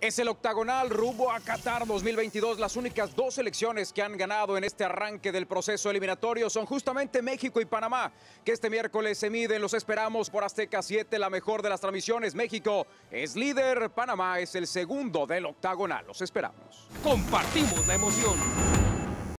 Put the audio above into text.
Es el octagonal rumbo a Qatar 2022. Las únicas dos selecciones que han ganado en este arranque del proceso eliminatorio son justamente México y Panamá, que este miércoles se miden. Los esperamos por Azteca 7, la mejor de las transmisiones. México es líder, Panamá es el segundo del octagonal. Los esperamos. Compartimos la emoción.